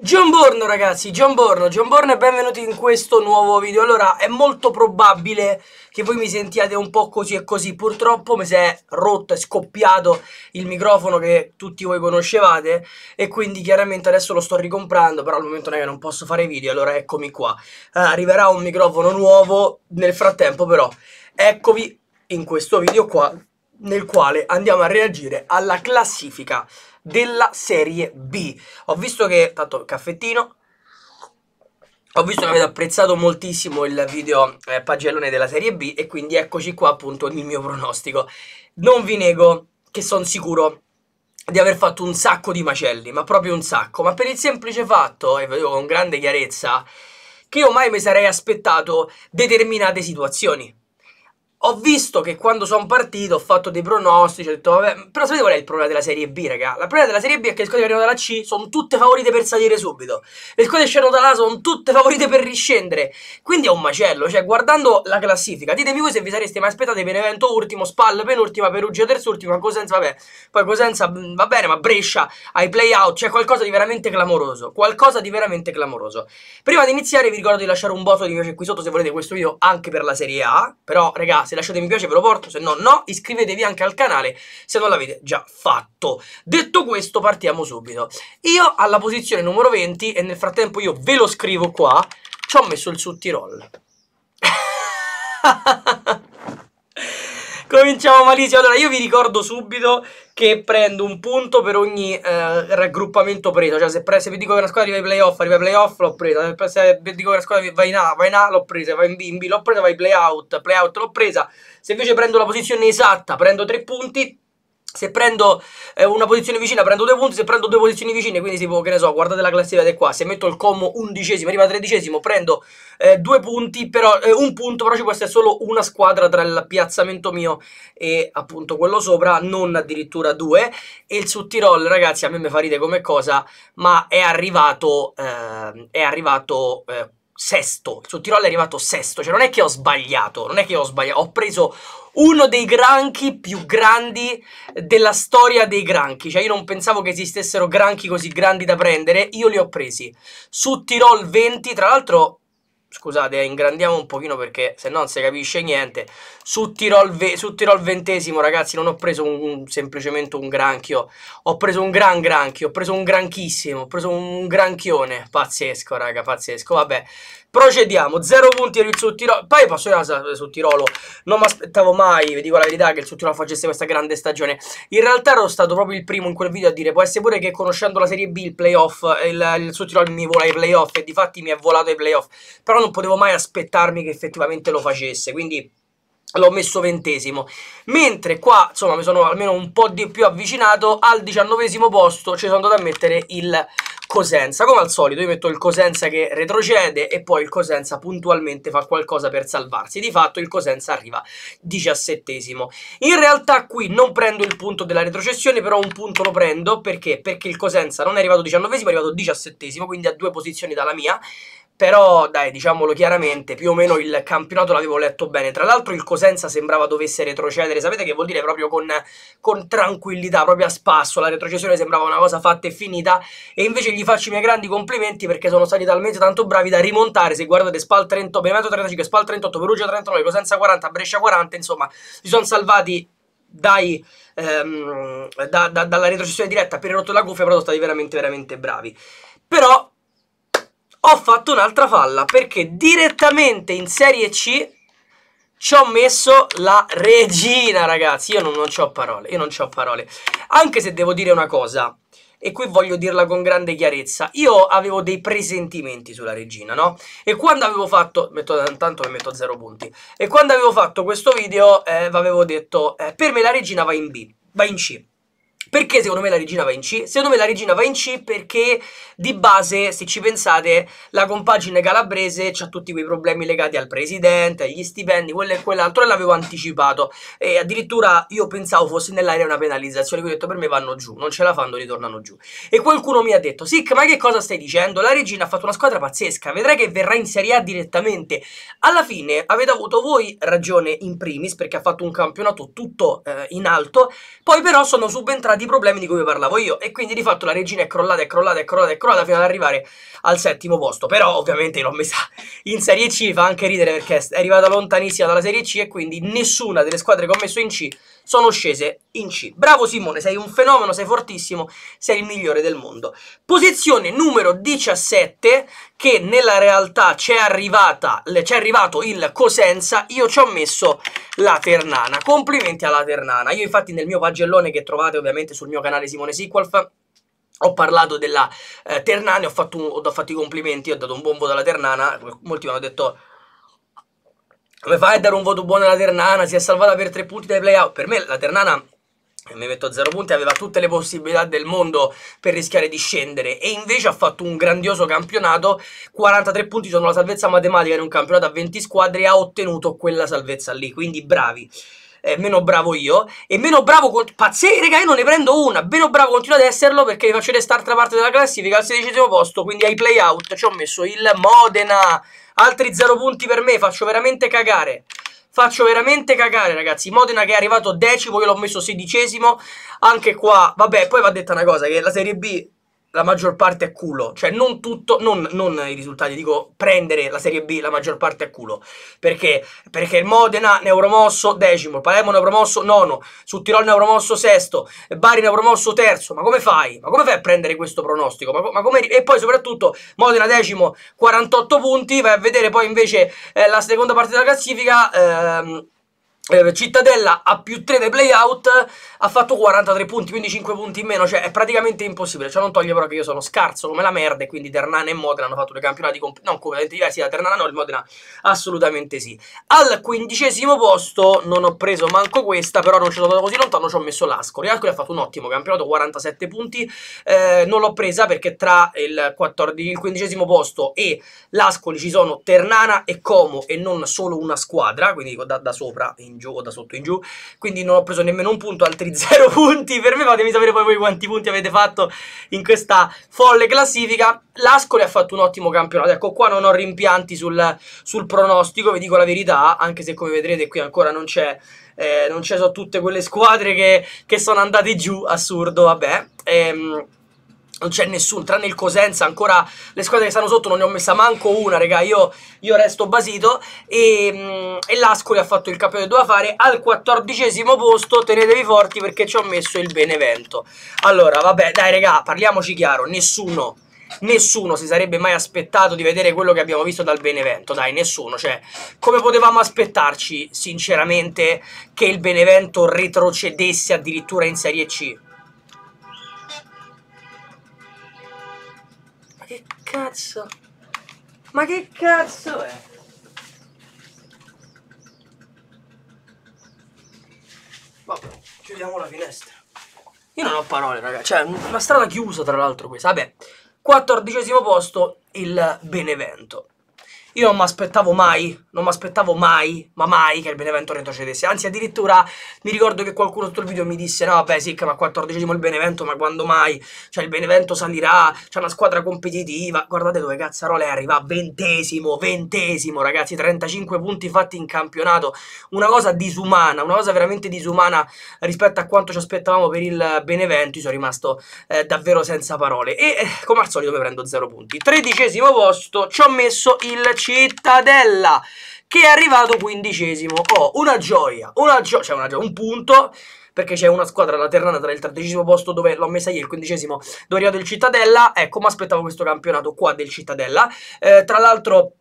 John Borno ragazzi, John Borno, John Borno e benvenuti in questo nuovo video Allora, è molto probabile che voi mi sentiate un po' così e così Purtroppo mi si è rotto, è scoppiato il microfono che tutti voi conoscevate E quindi chiaramente adesso lo sto ricomprando Però al momento non, è che non posso fare video, allora eccomi qua eh, Arriverà un microfono nuovo, nel frattempo però Eccovi in questo video qua Nel quale andiamo a reagire alla classifica della Serie B. Ho visto che, tanto caffettino, ho visto che avete apprezzato moltissimo il video eh, pagellone della Serie B e quindi eccoci qua appunto il mio pronostico. Non vi nego che sono sicuro di aver fatto un sacco di macelli, ma proprio un sacco, ma per il semplice fatto, e ve lo dico con grande chiarezza, che io mai mi sarei aspettato determinate situazioni ho visto che quando sono partito ho fatto dei pronostici, ho detto, vabbè, però sapete qual è il problema della Serie B, raga? Il problema della Serie B è che le squadre che arrivano dalla C sono tutte favorite per salire subito. Le squadre che scendono dalla A sono tutte favorite per riscendere. Quindi è un macello, cioè guardando la classifica, ditemi voi se vi sareste mai aspettati Benevento ultimo, Spal penultima, Perugia terzultima, Cosenza, vabbè, poi Cosenza va bene, ma Brescia ai playout, cioè qualcosa di veramente clamoroso, qualcosa di veramente clamoroso. Prima di iniziare vi ricordo di lasciare un botto di piace qui sotto se volete questo video anche per la Serie A, però raga se lasciate mi piace ve lo porto, se no no, iscrivetevi anche al canale se non l'avete già fatto. Detto questo partiamo subito. Io alla posizione numero 20 e nel frattempo io ve lo scrivo qua, ci ho messo il suttirol. Cominciamo malissimo. Allora, io vi ricordo subito che prendo un punto per ogni eh, raggruppamento preso. Cioè, se, pre se, vi dico che una squadra arriva ai playoff, arriva ai playoff, l'ho presa. Se, se vi dico che una squadra va in A, va in A, l'ho presa. Va in B, in B, l'ho presa. Va in playout, playout, l'ho presa. Se invece prendo la posizione esatta, prendo tre punti se prendo eh, una posizione vicina prendo due punti, se prendo due posizioni vicine, quindi tipo, che ne so, guardate la classifica di qua, se metto il commo undicesimo, arriva tredicesimo, prendo eh, due punti, però, eh, un punto, però ci può essere solo una squadra tra il piazzamento mio e appunto quello sopra, non addirittura due, e il Sud Tirol, ragazzi, a me mi fa ridere come cosa, ma è arrivato, ehm, è arrivato eh, sesto, il Sud Tirol è arrivato sesto, cioè non è che ho sbagliato, non è che ho sbagliato, ho preso uno dei granchi più grandi della storia dei granchi. Cioè, io non pensavo che esistessero granchi così grandi da prendere. Io li ho presi su Tirol 20. Tra l'altro, scusate, eh, ingrandiamo un pochino perché se no non si capisce niente. Su Tirol, ve- su Tirol ventesimo, ragazzi, non ho preso un, un, semplicemente un granchio, ho preso un gran granchio, ho preso un granchissimo, ho preso un granchione. Pazzesco, raga, pazzesco. Vabbè, Procediamo, 0 punti per il Sud Tirolo. Poi posso andare sul Tirolo. Non mi aspettavo mai, vi dico la verità, che il Sud Tirolo facesse questa grande stagione. In realtà ero stato proprio il primo in quel video a dire: può essere pure che conoscendo la Serie B, il playoff, il, il Sud Tirolo mi vola ai playoff. E di fatti mi è volato ai playoff. Però non potevo mai aspettarmi che effettivamente lo facesse. Quindi l'ho messo ventesimo mentre qua insomma mi sono almeno un po' di più avvicinato al diciannovesimo posto ci sono andato a mettere il Cosenza, come al solito io metto il Cosenza che retrocede e poi il Cosenza puntualmente fa qualcosa per salvarsi, di fatto il Cosenza arriva diciassettesimo. In realtà qui non prendo il punto della retrocessione, però un punto lo prendo, perché? Perché il Cosenza non è arrivato diciannovesimo, è arrivato diciassettesimo, quindi a due posizioni dalla mia, però dai, diciamolo chiaramente, più o meno il campionato l'avevo letto bene. Tra l'altro il Cosenza sembrava dovesse retrocedere, sapete che vuol dire proprio con, con tranquillità, proprio a spasso, la retrocessione sembrava una cosa fatta e finita e invece gli faccio i miei grandi complimenti perché sono stati talmente tanto bravi da rimontare, se guardate Spal 38, Benevento 35, Spal 38, Perugia 39, Cosenza 40, Brescia 40, insomma, si sono salvati dai, ehm, da, da, dalla retrocessione diretta per il rotto della cuffia, però sono stati veramente veramente bravi. Però ho fatto un'altra falla perché direttamente in Serie C ci ho messo la regina, ragazzi. Io non, non ho parole, io non ho parole. Anche se devo dire una cosa, e qui voglio dirla con grande chiarezza. Io avevo dei presentimenti sulla regina, no? E quando avevo fatto... Metto, tanto le metto zero punti. E quando avevo fatto questo video, eh, avevo detto, eh, per me la regina va in B, va in C. Perché secondo me la regina va in C? Secondo me la regina va in C perché di base, se ci pensate, la compagine calabrese ha tutti quei problemi legati al presidente, agli stipendi, quello e quell'altro, e l'avevo anticipato. E addirittura io pensavo fosse nell'aria una penalizzazione, quindi ho detto per me vanno giù, non ce la fanno, ritornano giù. E qualcuno mi ha detto, Sic, ma che cosa stai dicendo? La regina ha fatto una squadra pazzesca, vedrai che verrà in Serie A direttamente. Alla fine avete avuto voi ragione in primis, perché ha fatto un campionato tutto eh, in alto, poi però sono subentrati di problemi di cui parlavo io e quindi di fatto la regina è crollata e crollata e crollata e crollata fino ad arrivare al settimo posto però ovviamente l'ho messa in Serie C fa anche ridere perché è arrivata lontanissima dalla Serie C e quindi nessuna delle squadre che ho messo in C sono scese in C. Bravo Simone, sei un fenomeno, sei fortissimo, sei il migliore del mondo. Posizione numero 17 che nella realtà c'è arrivato il Cosenza, io ci ho messo la Ternana. Complimenti alla Ternana. Io infatti nel mio pagellone che trovate ovviamente sul mio canale Simone Sequalf ho parlato della eh, Ternana, ho fatto, un, ho fatto i complimenti, ho dato un bombo voto alla Ternana, molti mi hanno detto come fai a dare un voto buono alla Ternana? Si è salvata per tre punti dai playout. Per me la Ternana mi metto a zero punti, aveva tutte le possibilità del mondo per rischiare di scendere e invece ha fatto un grandioso campionato, 43 punti sono la salvezza matematica in un campionato a 20 squadre e ha ottenuto quella salvezza lì, quindi bravi. Eh, meno bravo io e meno bravo con... pazzesco raga io non ne prendo una meno bravo continua ad esserlo perché vi faccio restare altra parte della classifica al sedicesimo posto quindi ai playout ci ho messo il Modena Altri 0 punti per me, faccio veramente cagare. Faccio veramente cagare, ragazzi. Modena che è arrivato decimo, io l'ho messo sedicesimo. Anche qua, vabbè, poi va detta una cosa, che la Serie B la maggior parte è culo, cioè non tutto, non, non, i risultati, dico prendere la Serie B la maggior parte è culo, perché? Perché il Modena ne ha promosso decimo, Palermo ne ha promosso nono, su Tirol ne ha promosso sesto, Bari ne ha promosso terzo, ma come fai? Ma come fai a prendere questo pronostico? Ma, ma come, e poi soprattutto Modena decimo, 48 punti, vai a vedere poi invece eh, la seconda parte della classifica... Ehm, eh, Cittadella a più 3 dei playout ha fatto 43 punti, quindi 5 punti in meno, cioè è praticamente impossibile. Cioè non toglie però che io sono scarso come la merda e quindi Ternana e Modena hanno fatto due campionati comp- non completamente diversi, da Ternana no, il Modena assolutamente sì. Al quindicesimo posto non ho preso manco questa, però non ci sono andato così lontano, ci ho messo l'Ascoli. L'Ascoli ha fatto un ottimo campionato, 47 punti, eh, non l'ho presa perché tra il, 14, il quindicesimo posto e l'Ascoli ci sono Ternana e Como e non solo una squadra, quindi da, da sopra in giù o da sotto in giù, quindi non ho preso nemmeno un punto, altri 0 punti per me, fatemi sapere poi voi quanti punti avete fatto in questa folle classifica. L'Ascoli ha fatto un ottimo campionato, ecco qua non ho rimpianti sul, sul pronostico, vi dico la verità, anche se come vedrete qui ancora non c'è... Eh, non ci sono tutte quelle squadre che, che sono andate giù, assurdo, vabbè. Ehm, non c'è nessuno, tranne il Cosenza, ancora le squadre che stanno sotto non ne ho messa manco una, raga, io, io resto basito. E, mm, e l'Ascoli ha fatto il campionato che doveva fare al quattordicesimo posto, tenetevi forti perché ci ho messo il Benevento. Allora, vabbè, dai raga, parliamoci chiaro, nessuno nessuno si sarebbe mai aspettato di vedere quello che abbiamo visto dal Benevento, dai, nessuno, cioè, come potevamo aspettarci, sinceramente, che il Benevento retrocedesse addirittura in Serie C? cazzo? Ma che cazzo è? Vabbè, chiudiamo la finestra. Io non ho parole, raga. Cioè, una strada chiusa, tra l'altro, questa. Vabbè, quattordicesimo posto, il Benevento. Io non mi aspettavo mai, non mi aspettavo mai, ma mai che il Benevento retrocedesse. Anzi, addirittura mi ricordo che qualcuno sotto il video mi disse: No, vabbè, sì, ma 14 il Benevento, ma quando mai? Cioè, il Benevento salirà, c'è una squadra competitiva. Guardate dove Cazzarola è arrivato, ventesimo, ventesimo, ragazzi, 35 punti fatti in campionato. Una cosa disumana, una cosa veramente disumana rispetto a quanto ci aspettavamo per il Benevento. Io sono rimasto eh, davvero senza parole. E eh, come al solito mi prendo 0 punti. Tredicesimo posto, ci ho messo il Cittadella che è arrivato quindicesimo. Oh, una gioia, una gioia, cioè una gioia, un punto, perché c'è una squadra, la tra il tredicesimo posto dove l'ho messa io, il quindicesimo, dove è arrivato il Cittadella. Ecco, mi aspettavo questo campionato qua del Cittadella. Eh, tra l'altro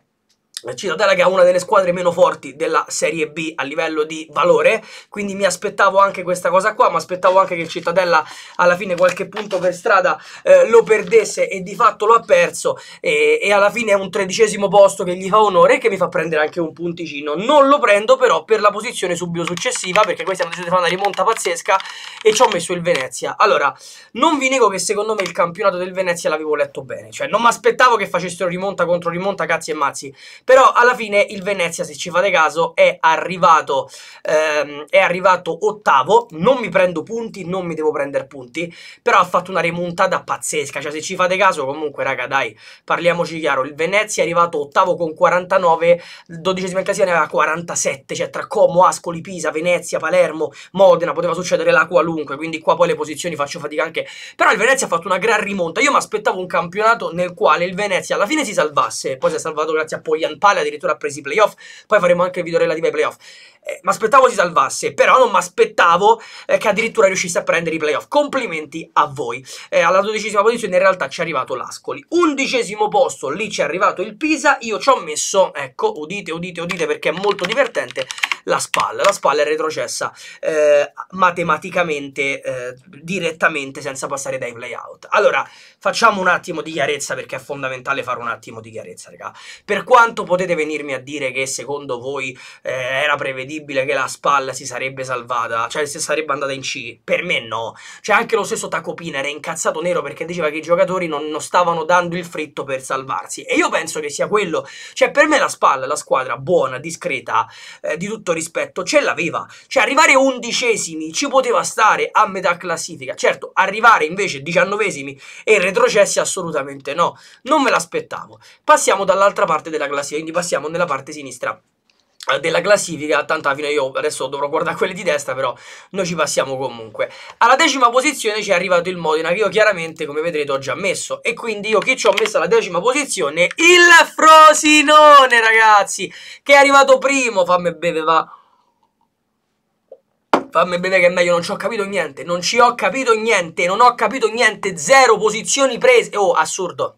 eh, Cittadella che è una delle squadre meno forti della Serie B a livello di valore, quindi mi aspettavo anche questa cosa qua, mi aspettavo anche che il Cittadella alla fine qualche punto per strada eh, lo perdesse e di fatto lo ha perso e, e, alla fine è un tredicesimo posto che gli fa onore e che mi fa prendere anche un punticino. Non lo prendo però per la posizione subito successiva perché questa di fare una rimonta pazzesca e ci ho messo il Venezia. Allora, non vi nego che secondo me il campionato del Venezia l'avevo letto bene, cioè non mi aspettavo che facessero rimonta contro rimonta, cazzi e mazzi però alla fine il Venezia, se ci fate caso, è arrivato, ehm, è arrivato ottavo, non mi prendo punti, non mi devo prendere punti, però ha fatto una remontata pazzesca, cioè se ci fate caso comunque raga dai, parliamoci chiaro, il Venezia è arrivato ottavo con 49, il dodicesimo in casina ne aveva 47, cioè tra Como, Ascoli, Pisa, Venezia, Palermo, Modena, poteva succedere la qualunque, quindi qua poi le posizioni faccio fatica anche, però il Venezia ha fatto una gran rimonta, io mi aspettavo un campionato nel quale il Venezia alla fine si salvasse, poi si è salvato grazie a Pogliantini, in addirittura ha preso i playoff, poi faremo anche il video relativo ai playoff. Eh, mi aspettavo si salvasse, però non mi aspettavo eh, che addirittura riuscisse a prendere i playoff. Complimenti a voi. Eh, alla dodicesima posizione in realtà ci è arrivato l'Ascoli. Undicesimo posto, lì ci è arrivato il Pisa, io ci ho messo, ecco, udite, udite, udite perché è molto divertente, la spalla, La SPAL è retrocessa eh, matematicamente eh, direttamente senza passare dai playout. Allora, facciamo un attimo di chiarezza perché è fondamentale fare un attimo di chiarezza, raga. Per quanto potete venirmi a dire che secondo voi eh, era prevedibile che la spalla si sarebbe salvata, cioè se sarebbe andata in C, per me no. Cioè anche lo stesso Tacopina era incazzato nero perché diceva che i giocatori non, non stavano dando il fritto per salvarsi e io penso che sia quello. Cioè per me la spalla, la squadra buona, discreta, eh, di tutto rispetto ce l'aveva. Cioè arrivare undicesimi ci poteva stare a metà classifica. Certo, arrivare invece diciannovesimi e retrocessi assolutamente no. Non me l'aspettavo. Passiamo dall'altra parte della classifica, quindi passiamo nella parte sinistra eh, della classifica, tanto alla fine io adesso dovrò guardare quelle di testa, però noi ci passiamo comunque. Alla decima posizione ci è arrivato il Modena, che io chiaramente, come vedrete, ho già messo. E quindi io che ci ho messo alla decima posizione? Il Frosinone, ragazzi, che è arrivato primo. Fammi bere, va. Fammi bere che è meglio, non ci ho capito niente, non ci ho capito niente, non ho capito niente, zero posizioni prese. Oh, assurdo,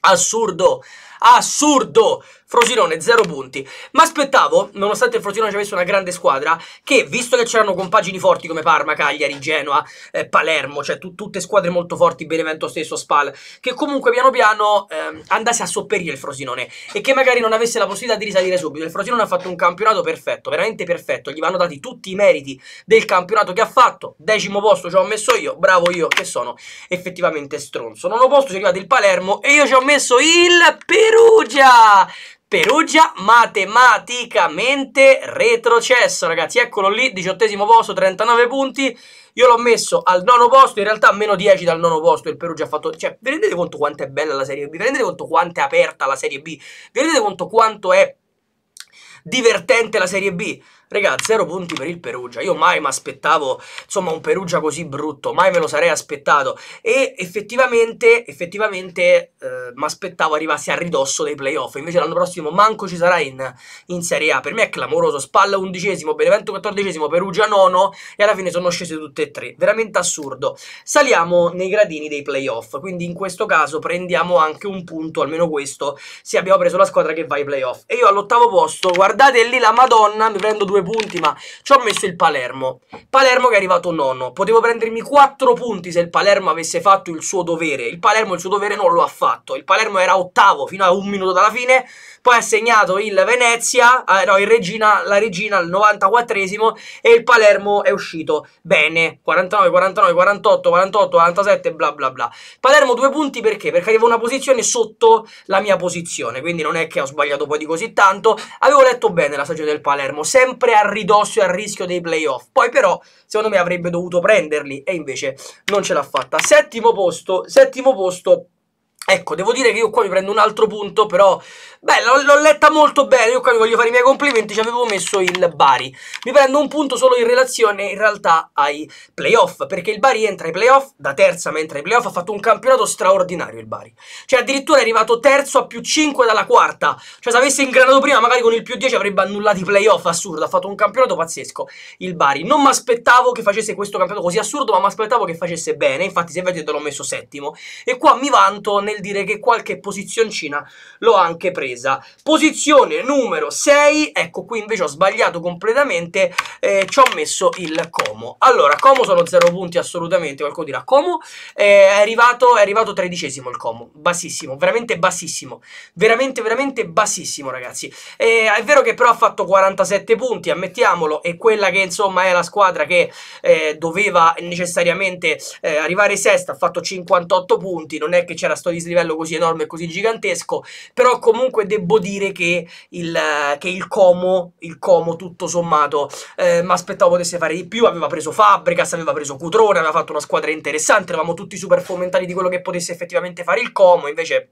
assurdo, assurdo. Frosinone 0 punti. Ma aspettavo, nonostante il Frosinone ci avesse una grande squadra, che visto che c'erano compagini forti come Parma, Cagliari, Genoa, eh, Palermo, cioè tu, tutte squadre molto forti, Benevento stesso, Spal, che comunque piano piano eh, andasse a sopperire il Frosinone e che magari non avesse la possibilità di risalire subito. Il Frosinone ha fatto un campionato perfetto, veramente perfetto, gli vanno dati tutti i meriti del campionato che ha fatto, decimo posto ci ho messo io, bravo io che sono effettivamente stronzo. Nono posto ci è arrivato il Palermo e io ci ho messo il Perugia! Perugia matematicamente retrocesso, ragazzi. Eccolo lì, diciottesimo posto, 39 punti. Io l'ho messo al nono posto, in realtà meno 10 dal nono posto. Il Perugia ha fatto... Cioè, vi rendete conto quanto è bella la Serie B? Vi rendete conto quanto è aperta la Serie B? Vi rendete conto quanto è divertente la Serie B? Regà, zero punti per il Perugia. Io mai mi aspettavo, insomma, un Perugia così brutto. Mai me lo sarei aspettato. E effettivamente, effettivamente, eh, mi aspettavo arrivassi a ridosso dei playoff. Invece l'anno prossimo manco ci sarà in, in, Serie A. Per me è clamoroso. Spalla undicesimo, Benevento quattordicesimo, Perugia nono. E alla fine sono scese tutte e tre. Veramente assurdo. Saliamo nei gradini dei playoff. Quindi in questo caso prendiamo anche un punto, almeno questo, se abbiamo preso la squadra che va ai playoff. E io all'ottavo posto, guardate lì la Madonna, mi prendo due due punti, ma ci ho messo il Palermo. Palermo che è arrivato nono. Potevo prendermi quattro punti se il Palermo avesse fatto il suo dovere. Il Palermo il suo dovere non lo ha fatto. Il Palermo era ottavo fino a un minuto dalla fine poi ha segnato il Venezia, eh, no, il Regina, la Regina al 94esimo e il Palermo è uscito bene, 49, 49, 48, 48, 47, bla bla bla. Palermo due punti perché? Perché avevo una posizione sotto la mia posizione, quindi non è che ho sbagliato poi di così tanto, avevo letto bene la stagione del Palermo, sempre a ridosso e a rischio dei playoff, poi però secondo me avrebbe dovuto prenderli e invece non ce l'ha fatta. Settimo posto, settimo posto Ecco, devo dire che io qua mi prendo un altro punto, però, beh, l'ho letta molto bene, io qua mi voglio fare i miei complimenti, ci avevo messo il Bari. Mi prendo un punto solo in relazione, in realtà, ai playoff, perché il Bari entra ai playoff, da terza mentre ai playoff, ha fatto un campionato straordinario il Bari. Cioè, addirittura è arrivato terzo a più 5 dalla quarta, cioè se avesse ingranato prima magari con il più 10 avrebbe annullato i playoff, assurdo, ha fatto un campionato pazzesco il Bari. Non mi aspettavo che facesse questo campionato così assurdo, ma mi aspettavo che facesse bene, infatti se vedete l'ho messo settimo. E qua mi vanto nel dire che qualche posizioncina l'ho anche presa. Posizione numero 6, ecco qui invece ho sbagliato completamente, eh, ci ho messo il Como. Allora, Como sono 0 punti assolutamente, qualcuno dirà Como, eh, è, arrivato, è arrivato tredicesimo il Como, bassissimo, veramente bassissimo, veramente veramente bassissimo ragazzi. Eh, è vero che però ha fatto 47 punti, ammettiamolo, e quella che insomma è la squadra che eh, doveva necessariamente eh, arrivare sesta, ha fatto 58 punti, non è che c'era sto dislivello così enorme e così gigantesco, però comunque devo dire che il, che il Como, il Como tutto sommato, eh, mi aspettavo potesse fare di più, aveva preso Fabricas, aveva preso Cutrone, aveva fatto una squadra interessante, eravamo tutti super fomentati di quello che potesse effettivamente fare il Como, invece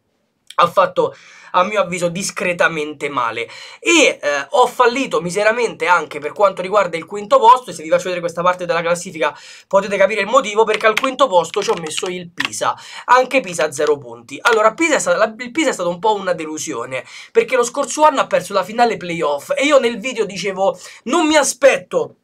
ha fatto a mio avviso discretamente male e eh, ho fallito miseramente anche per quanto riguarda il quinto posto e se vi faccio vedere questa parte della classifica potete capire il motivo perché al quinto posto ci ho messo il Pisa anche Pisa a 0 punti allora Pisa è stata, la, il Pisa è stata un po' una delusione perché lo scorso anno ha perso la finale playoff e io nel video dicevo non mi aspetto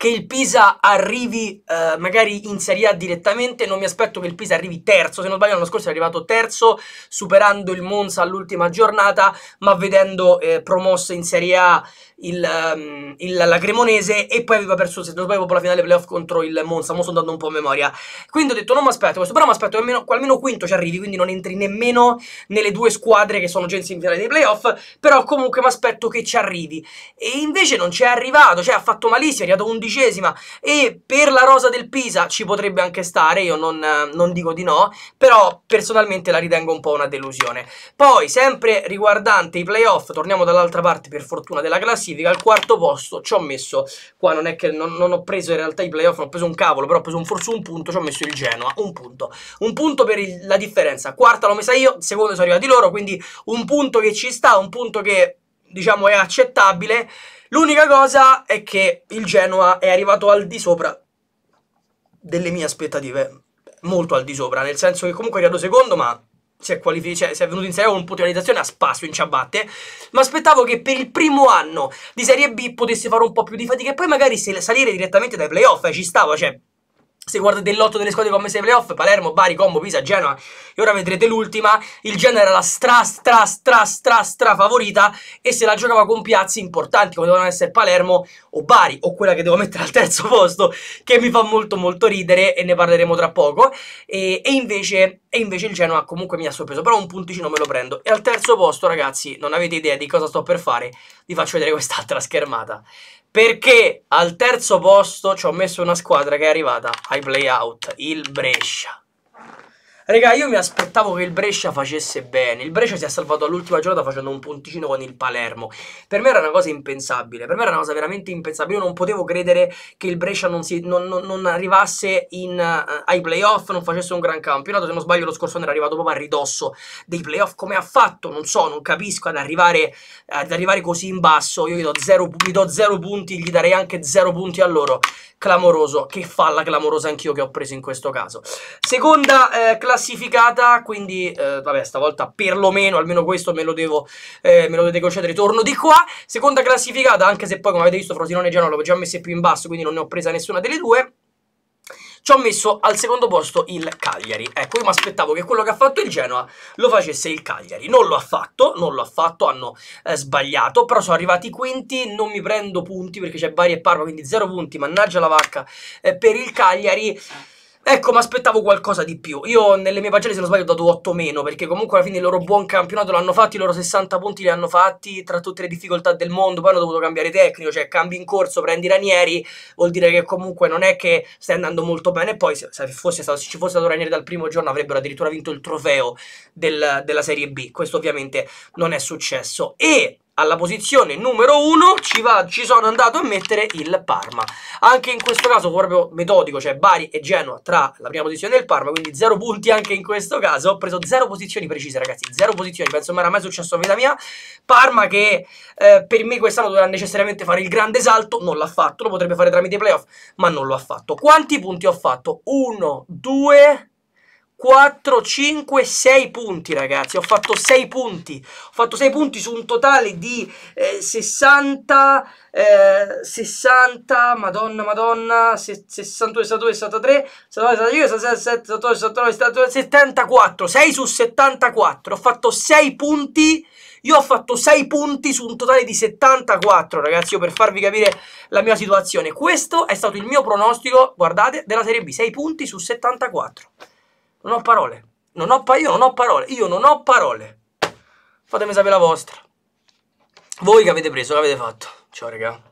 che il Pisa arrivi eh, magari in Serie A direttamente, non mi aspetto che il Pisa arrivi terzo, se non sbaglio l'anno scorso è arrivato terzo, superando il Monza all'ultima giornata, ma vedendo eh, promosse in Serie A il, um, il, la e poi aveva perso, se non sbaglio, proprio la finale playoff contro il Monza, mo sto andando un po' a memoria. Quindi ho detto non mi aspetto questo, però mi aspetto che almeno, almeno, quinto ci arrivi, quindi non entri nemmeno nelle due squadre che sono già in finale dei playoff, però comunque mi aspetto che ci arrivi. E invece non ci è arrivato, cioè ha fatto malissimo, è arrivato undicesima e per la rosa del Pisa ci potrebbe anche stare, io non, non dico di no, però personalmente la ritengo un po' una delusione. Poi, sempre riguardante i playoff, torniamo dall'altra parte per fortuna della classifica, classifica, al quarto posto, ci ho messo, qua non è che non, non ho preso in realtà i playoff, non ho preso un cavolo, però ho preso un, forse un punto, ci ho messo il Genoa, un punto, un punto per il, la differenza, quarta l'ho messa io, secondo sono arrivati loro, quindi un punto che ci sta, un punto che diciamo è accettabile, l'unica cosa è che il Genoa è arrivato al di sopra delle mie aspettative, molto al di sopra, nel senso che comunque è arrivato secondo ma si è, qualific- cioè, si è venuto in Serie A con potenzializzazione a spasso in ciabatte. Ma aspettavo che per il primo anno di Serie B potesse fare un po' più di fatica e poi magari salire direttamente dai playoff. Eh, ci stava, cioè se guardate il lotto delle squadre commesse ai playoff, Palermo, Bari, Combo, Pisa, Genoa e ora vedrete l'ultima, il Genoa era la stra stra stra stra stra favorita e se la giocava con piazzi importanti come dovevano essere Palermo o Bari o quella che devo mettere al terzo posto che mi fa molto molto ridere e ne parleremo tra poco e, e, invece, e invece il Genoa comunque mi ha sorpreso, però un punticino me lo prendo e al terzo posto ragazzi non avete idea di cosa sto per fare, vi faccio vedere quest'altra schermata perché al terzo posto ci ho messo una squadra che è arrivata ai playout, il Brescia. Raga, io mi aspettavo che il Brescia facesse bene. Il Brescia si è salvato all'ultima giornata facendo un punticino con il Palermo. Per me era una cosa impensabile. Per me era una cosa veramente impensabile. Io non potevo credere che il Brescia non, si, non, non, non arrivasse in, uh, ai playoff, non facesse un gran campionato. Se non sbaglio, lo scorso anno era arrivato proprio a ridosso dei playoff. Come ha fatto? Non so, non capisco ad arrivare, ad arrivare così in basso. Io gli do, zero, gli do zero punti, gli darei anche zero punti a loro. Clamoroso. Che falla clamorosa anch'io che ho preso in questo caso. Seconda eh, classifica classificata, quindi eh, vabbè stavolta perlomeno, almeno questo me lo devo, eh, me lo dovete concedere, torno di qua, seconda classificata, anche se poi come avete visto Frosinone e Genoa l'ho già messa più in basso, quindi non ne ho presa nessuna delle due, ci ho messo al secondo posto il Cagliari. Ecco, io mi aspettavo che quello che ha fatto il Genoa lo facesse il Cagliari. Non lo ha fatto, non lo ha fatto, hanno eh, sbagliato, però sono arrivati quinti, non mi prendo punti perché c'è Bari e Parma, quindi zero punti, mannaggia la vacca eh, per il Cagliari. Ecco, mi aspettavo qualcosa di più. Io nelle mie pagelle, se non sbaglio, ho dato 8 meno, perché comunque alla fine il loro buon campionato l'hanno fatto, i loro 60 punti li hanno fatti, tra tutte le difficoltà del mondo, poi hanno dovuto cambiare tecnico, cioè cambi in corso, prendi Ranieri, vuol dire che comunque non è che stai andando molto bene, e poi se, fosse stato, se ci fosse stato Ranieri dal primo giorno avrebbero addirittura vinto il trofeo del, della Serie B, questo ovviamente non è successo. E alla posizione numero 1 ci, ci sono andato a mettere il Parma. Anche in questo caso proprio metodico, cioè Bari e Genoa tra la prima posizione e il Parma, quindi 0 punti anche in questo caso. Ho preso 0 posizioni precise ragazzi, 0 posizioni, penso non era mai successo a vita mia. Parma che eh, per me quest'anno dovrà necessariamente fare il grande salto, non l'ha fatto, lo potrebbe fare tramite i playoff, ma non lo ha fatto. Quanti punti ho fatto? 1, 2, 4, 5, 6 punti ragazzi, ho fatto 6 punti, ho fatto 6 punti su un totale di eh, 60, eh, 60, madonna madonna, 62, 62, 63, 62, 67, 68, 69, 69, 74, 6 su 74, ho fatto 6 punti, io ho fatto 6 punti su un totale di 74 ragazzi, io per farvi capire la mia situazione, questo è stato il mio pronostico, guardate, della Serie B, 6 punti su 74. Non ho parole. Non ho pa- io non ho parole. Io non ho parole. Fatemi sapere la vostra. Voi che avete preso, che avete fatto? Ciao, raga.